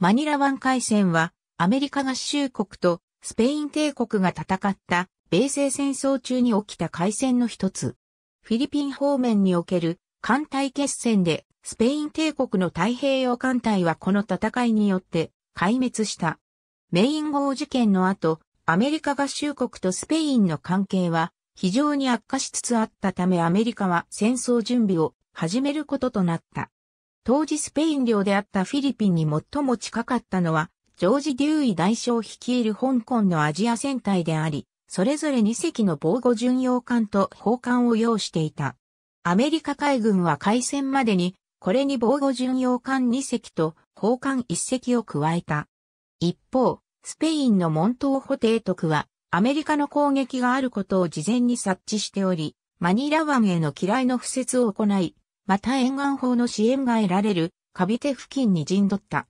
マニラ湾海戦は、アメリカ合衆国とスペイン帝国が戦った米西戦争中に起きた海戦の一つ。フィリピン方面における艦隊決戦で、スペイン帝国の太平洋艦隊はこの戦いによって壊滅した。メイン号事件の後、アメリカ合衆国とスペインの関係は非常に悪化しつつあったためアメリカは戦争準備を始めることとなった。当時スペイン領であったフィリピンに最も近かったのは、ジョージ・デューイ大将率いる香港のアジア戦隊であり、それぞれ2隻の防護巡洋艦と砲艦を要していた。アメリカ海軍は海戦までに、これに防護巡洋艦2隻と砲艦1隻を加えた。一方、スペインのモントーホ提督は、アメリカの攻撃があることを事前に察知しており、マニラ湾への嫌いの布設を行い、また沿岸法の支援が得られるカビテ付近に陣取った。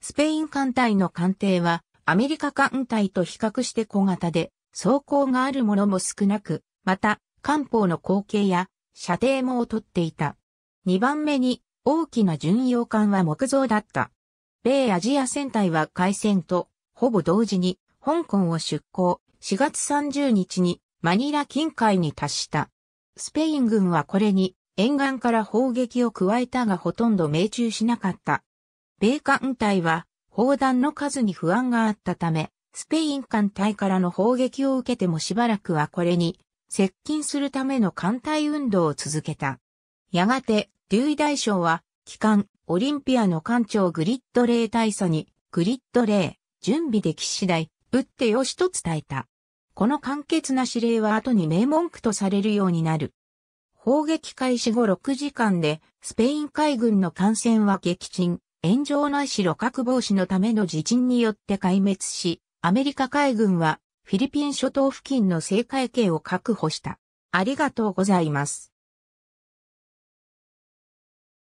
スペイン艦隊の艦艇はアメリカ艦隊と比較して小型で、装甲があるものも少なく、また、艦砲の口径や射程も劣っていた。2番目に大きな巡洋艦は木造だった。米アジア戦隊は海戦とほぼ同時に香港を出港4月30日にマニラ近海に達した。スペイン軍はこれに沿岸から砲撃を加えたがほとんど命中しなかった。米艦隊は砲弾の数に不安があったため、スペイン艦隊からの砲撃を受けてもしばらくはこれに接近するための艦隊運動を続けた。やがて、デュイ大将は、機関、オリンピアの艦長グリッドレイ大佐に、グリッドレイ、準備でき次第、撃ってよしと伝えた。この簡潔な指令は後に名文句とされるようになる。砲撃開始後6時間で、スペイン海軍の艦船は撃沈、炎上ないし路角防止のための自震によって壊滅し、アメリカ海軍はフィリピン諸島付近の制海権を確保した。ありがとうございます。